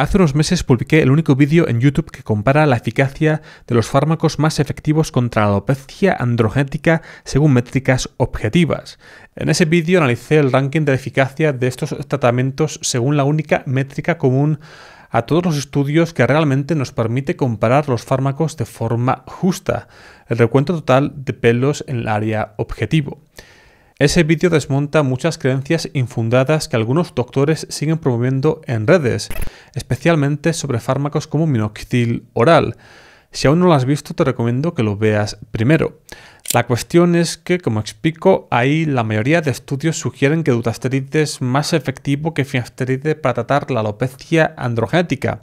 Hace unos meses publiqué el único vídeo en YouTube que compara la eficacia de los fármacos más efectivos contra la alopecia androgénica según métricas objetivas. En ese vídeo analicé el ranking de la eficacia de estos tratamientos según la única métrica común a todos los estudios que realmente nos permite comparar los fármacos de forma justa, el recuento total de pelos en el área objetivo. Ese vídeo desmonta muchas creencias infundadas que algunos doctores siguen promoviendo en redes, especialmente sobre fármacos como minoxidil oral. Si aún no lo has visto, te recomiendo que lo veas primero. La cuestión es que, como explico, ahí la mayoría de estudios sugieren que dutasteride es más efectivo que finasteride para tratar la alopecia androgenética.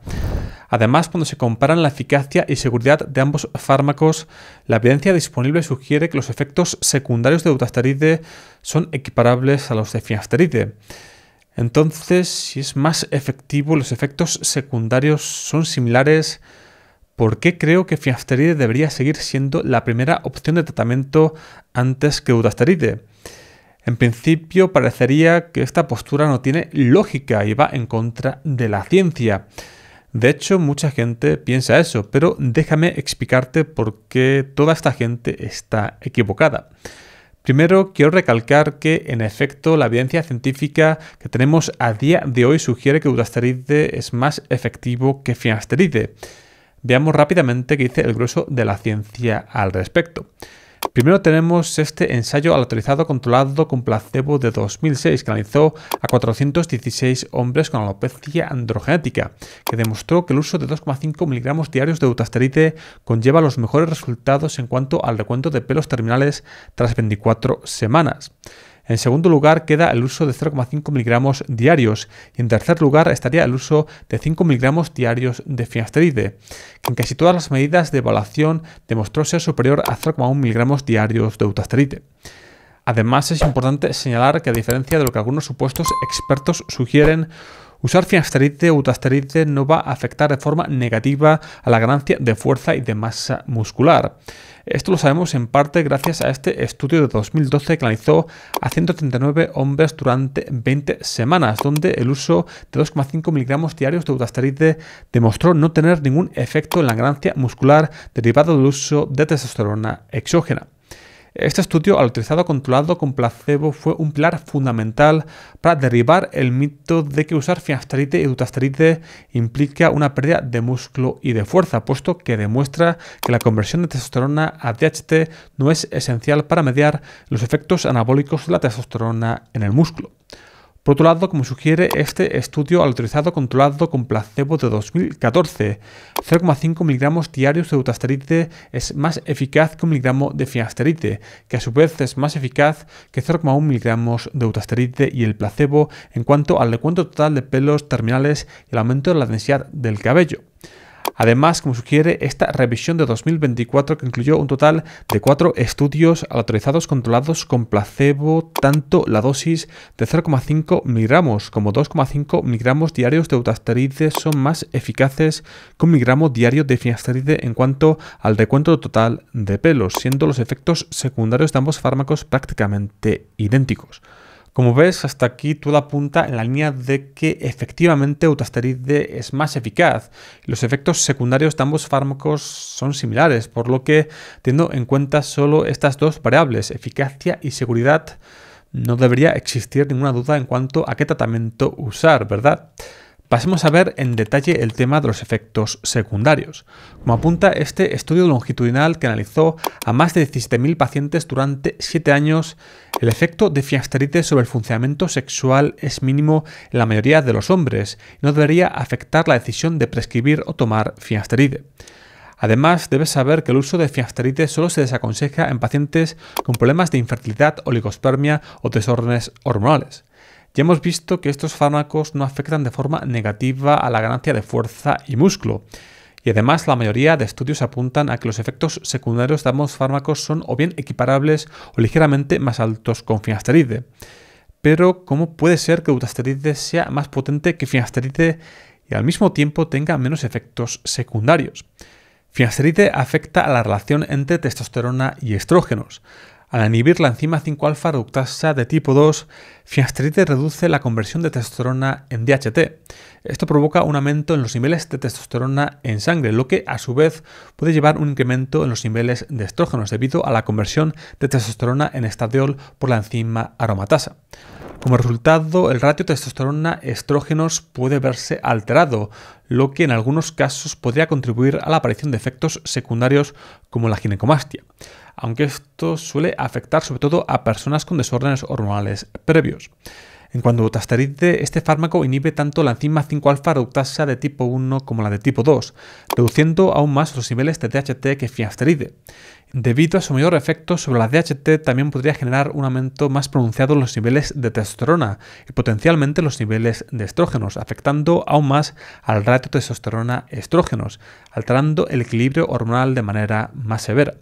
Además, cuando se comparan la eficacia y seguridad de ambos fármacos, la evidencia disponible sugiere que los efectos secundarios de dutasteride son equiparables a los de finasteride. Entonces, si es más efectivo, los efectos secundarios son similares, ¿por qué creo que finasteride debería seguir siendo la primera opción de tratamiento antes que dutasteride? En principio parecería que esta postura no tiene lógica y va en contra de la ciencia. De hecho, mucha gente piensa eso, pero déjame explicarte por qué toda esta gente está equivocada. Primero, quiero recalcar que, en efecto, la evidencia científica que tenemos a día de hoy sugiere que dutasteride es más efectivo que Finasteride. Veamos rápidamente qué dice el grueso de la ciencia al respecto. Primero tenemos este ensayo autorizado controlado con placebo de 2006 que analizó a 416 hombres con alopecia androgenética, que demostró que el uso de 2,5 miligramos diarios de dutasteride conlleva los mejores resultados en cuanto al recuento de pelos terminales tras 24 semanas. En segundo lugar queda el uso de 0,5 miligramos diarios y en tercer lugar estaría el uso de 5 miligramos diarios de finasteride, que en casi todas las medidas de evaluación demostró ser superior a 0,1 miligramos diarios de dutasteride. Además es importante señalar que a diferencia de lo que algunos supuestos expertos sugieren, Usar finasteride o utasterite no va a afectar de forma negativa a la ganancia de fuerza y de masa muscular. Esto lo sabemos en parte gracias a este estudio de 2012 que analizó a 139 hombres durante 20 semanas, donde el uso de 2,5 miligramos diarios de utasteride demostró no tener ningún efecto en la ganancia muscular derivada del uso de testosterona exógena. Este estudio, al controlado con placebo, fue un pilar fundamental para derribar el mito de que usar finasteride y dutasteride implica una pérdida de músculo y de fuerza, puesto que demuestra que la conversión de testosterona a DHT no es esencial para mediar los efectos anabólicos de la testosterona en el músculo. Por otro lado, como sugiere este estudio autorizado controlado con placebo de 2014, 0,5 miligramos diarios de eutasterite es más eficaz que un miligramo de finasteride, que a su vez es más eficaz que 0,1 miligramos de dutasteride y el placebo en cuanto al recuento total de pelos terminales y el aumento de la densidad del cabello. Además, como sugiere esta revisión de 2024 que incluyó un total de cuatro estudios autorizados controlados con placebo, tanto la dosis de 0,5 miligramos como 2,5 miligramos diarios de eutasteride son más eficaces que un miligramo diario de finasteride en cuanto al recuento total de pelos, siendo los efectos secundarios de ambos fármacos prácticamente idénticos. Como ves, hasta aquí todo apunta en la línea de que efectivamente utasteride es más eficaz. Los efectos secundarios de ambos fármacos son similares, por lo que teniendo en cuenta solo estas dos variables, eficacia y seguridad, no debería existir ninguna duda en cuanto a qué tratamiento usar, ¿verdad? Pasemos a ver en detalle el tema de los efectos secundarios. Como apunta este estudio longitudinal que analizó a más de 17.000 pacientes durante 7 años, el efecto de finasteride sobre el funcionamiento sexual es mínimo en la mayoría de los hombres y no debería afectar la decisión de prescribir o tomar fiasteride. Además, debes saber que el uso de finasteride solo se desaconseja en pacientes con problemas de infertilidad, oligospermia o desórdenes hormonales. Ya hemos visto que estos fármacos no afectan de forma negativa a la ganancia de fuerza y músculo. Y además la mayoría de estudios apuntan a que los efectos secundarios de ambos fármacos son o bien equiparables o ligeramente más altos con finasteride. Pero ¿cómo puede ser que dutasteride sea más potente que finasteride y al mismo tiempo tenga menos efectos secundarios? Finasteride afecta a la relación entre testosterona y estrógenos. Al inhibir la enzima 5-alfa reductasa de tipo 2, finasteride reduce la conversión de testosterona en DHT. Esto provoca un aumento en los niveles de testosterona en sangre, lo que a su vez puede llevar a un incremento en los niveles de estrógenos debido a la conversión de testosterona en estadiol por la enzima aromatasa. Como resultado, el ratio testosterona-estrógenos puede verse alterado, lo que en algunos casos podría contribuir a la aparición de efectos secundarios como la ginecomastia aunque esto suele afectar sobre todo a personas con desórdenes hormonales previos. En cuanto a butasteride, este fármaco inhibe tanto la enzima 5-alfa reductasa de tipo 1 como la de tipo 2, reduciendo aún más los niveles de DHT que fiasteride. Debido a su mayor efecto sobre la DHT, también podría generar un aumento más pronunciado en los niveles de testosterona y potencialmente los niveles de estrógenos, afectando aún más al ratio testosterona-estrógenos, alterando el equilibrio hormonal de manera más severa.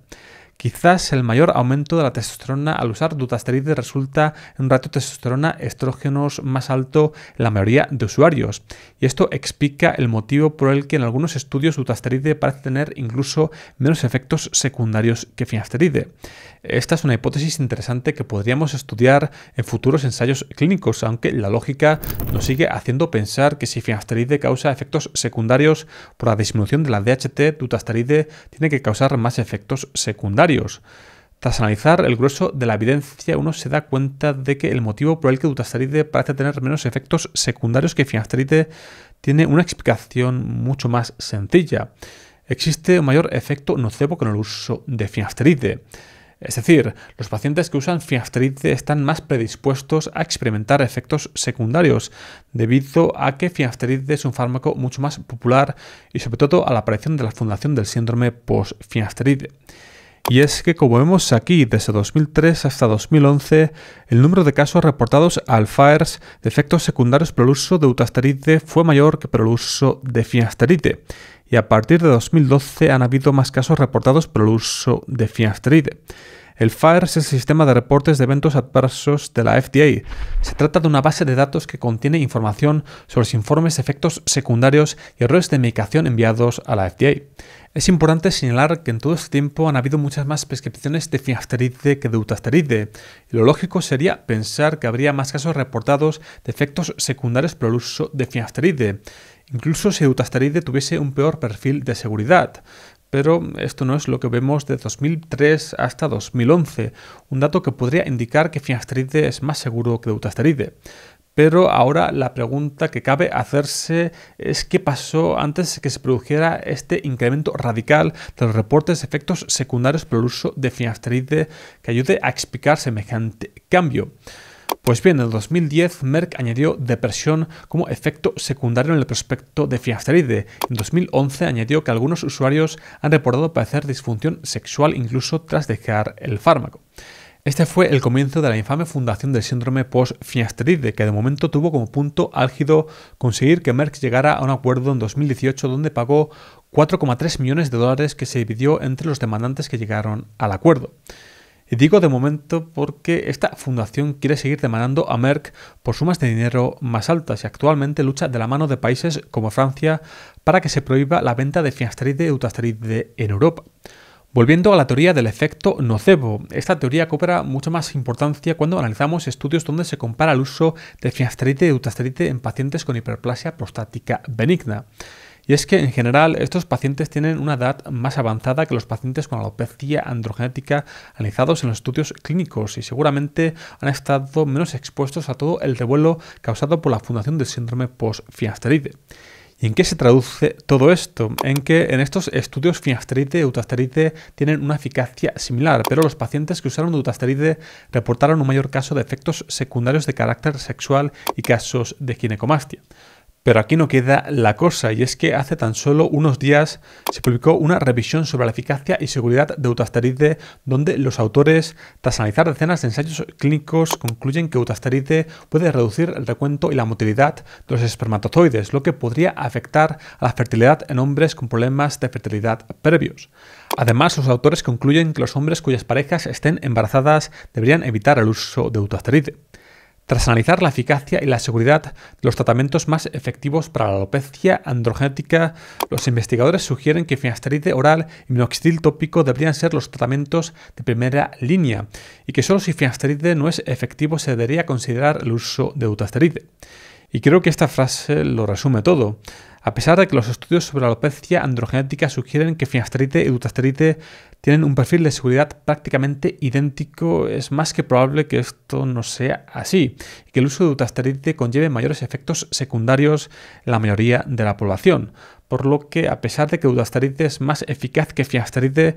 Quizás el mayor aumento de la testosterona al usar dutasteride resulta en un ratio testosterona-estrógenos más alto en la mayoría de usuarios. Y esto explica el motivo por el que en algunos estudios dutasteride parece tener incluso menos efectos secundarios que finasteride. Esta es una hipótesis interesante que podríamos estudiar en futuros ensayos clínicos, aunque la lógica nos sigue haciendo pensar que si finasteride causa efectos secundarios por la disminución de la DHT, dutasteride tiene que causar más efectos secundarios. Tras analizar el grueso de la evidencia, uno se da cuenta de que el motivo por el que dutasteride parece tener menos efectos secundarios que finasteride tiene una explicación mucho más sencilla. Existe un mayor efecto nocebo con el uso de finasteride. Es decir, los pacientes que usan finasteride están más predispuestos a experimentar efectos secundarios, debido a que finasteride es un fármaco mucho más popular y sobre todo a la aparición de la fundación del síndrome post y es que, como vemos aquí, desde 2003 hasta 2011, el número de casos reportados al FAERS de efectos secundarios por el uso de utasteride fue mayor que por el uso de finasteride. Y a partir de 2012 han habido más casos reportados por el uso de finasteride. El FIRES es el sistema de reportes de eventos adversos de la FDA. Se trata de una base de datos que contiene información sobre los informes, efectos secundarios y errores de medicación enviados a la FDA. Es importante señalar que en todo este tiempo han habido muchas más prescripciones de finasteride que de utasteride, lo lógico sería pensar que habría más casos reportados de efectos secundarios por el uso de finasteride, incluso si utasteride tuviese un peor perfil de seguridad pero esto no es lo que vemos de 2003 hasta 2011, un dato que podría indicar que finasteride es más seguro que dutasteride. Pero ahora la pregunta que cabe hacerse es qué pasó antes de que se produjera este incremento radical de los reportes de efectos secundarios por el uso de finasteride que ayude a explicar semejante cambio. Pues bien, en el 2010 Merck añadió depresión como efecto secundario en el prospecto de finasteride. En 2011 añadió que algunos usuarios han reportado padecer disfunción sexual incluso tras dejar el fármaco. Este fue el comienzo de la infame fundación del síndrome post-finasteride, que de momento tuvo como punto álgido conseguir que Merck llegara a un acuerdo en 2018 donde pagó 4,3 millones de dólares que se dividió entre los demandantes que llegaron al acuerdo. Y digo de momento porque esta fundación quiere seguir demandando a Merck por sumas de dinero más altas y actualmente lucha de la mano de países como Francia para que se prohíba la venta de finasteride y eutasteride en Europa. Volviendo a la teoría del efecto nocebo, esta teoría cobra mucha más importancia cuando analizamos estudios donde se compara el uso de finasteride y en pacientes con hiperplasia prostática benigna. Y es que en general estos pacientes tienen una edad más avanzada que los pacientes con alopecia androgenética analizados en los estudios clínicos y seguramente han estado menos expuestos a todo el revuelo causado por la fundación del síndrome post-finasteride. ¿Y en qué se traduce todo esto? En que en estos estudios finasteride y eutasteride tienen una eficacia similar, pero los pacientes que usaron eutasteride reportaron un mayor caso de efectos secundarios de carácter sexual y casos de ginecomastia. Pero aquí no queda la cosa, y es que hace tan solo unos días se publicó una revisión sobre la eficacia y seguridad de utasteride, donde los autores, tras analizar decenas de ensayos clínicos, concluyen que utasteride puede reducir el recuento y la motilidad de los espermatozoides, lo que podría afectar a la fertilidad en hombres con problemas de fertilidad previos. Además, los autores concluyen que los hombres cuyas parejas estén embarazadas deberían evitar el uso de utasteride tras analizar la eficacia y la seguridad de los tratamientos más efectivos para la alopecia androgenética, los investigadores sugieren que finasteride oral y minoxidil tópico deberían ser los tratamientos de primera línea y que solo si finasteride no es efectivo se debería considerar el uso de utasteride. Y creo que esta frase lo resume todo a pesar de que los estudios sobre la alopecia androgenética sugieren que finasterite y dutasterite tienen un perfil de seguridad prácticamente idéntico, es más que probable que esto no sea así y que el uso de dutasterite conlleve mayores efectos secundarios en la mayoría de la población por lo que a pesar de que eutasteride es más eficaz que finasteride,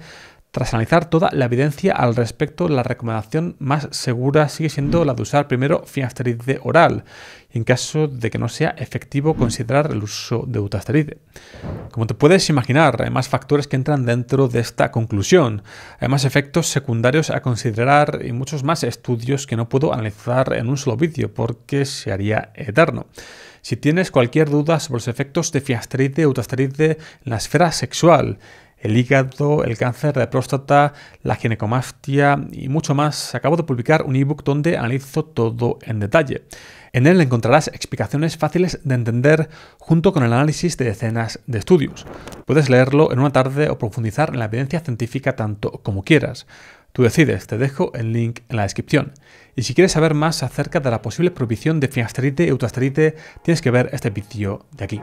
tras analizar toda la evidencia al respecto, la recomendación más segura sigue siendo la de usar primero finasteride oral, en caso de que no sea efectivo considerar el uso de utasteride. Como te puedes imaginar, hay más factores que entran dentro de esta conclusión, hay más efectos secundarios a considerar y muchos más estudios que no puedo analizar en un solo vídeo porque se haría eterno. Si tienes cualquier duda sobre los efectos de fiasteride o eutasteride en la esfera sexual, el hígado, el cáncer de próstata, la ginecomastia y mucho más, acabo de publicar un ebook donde analizo todo en detalle. En él encontrarás explicaciones fáciles de entender junto con el análisis de decenas de estudios. Puedes leerlo en una tarde o profundizar en la evidencia científica tanto como quieras. Tú decides, te dejo el link en la descripción. Y si quieres saber más acerca de la posible prohibición de finasterite y eutasterite, tienes que ver este vídeo de aquí.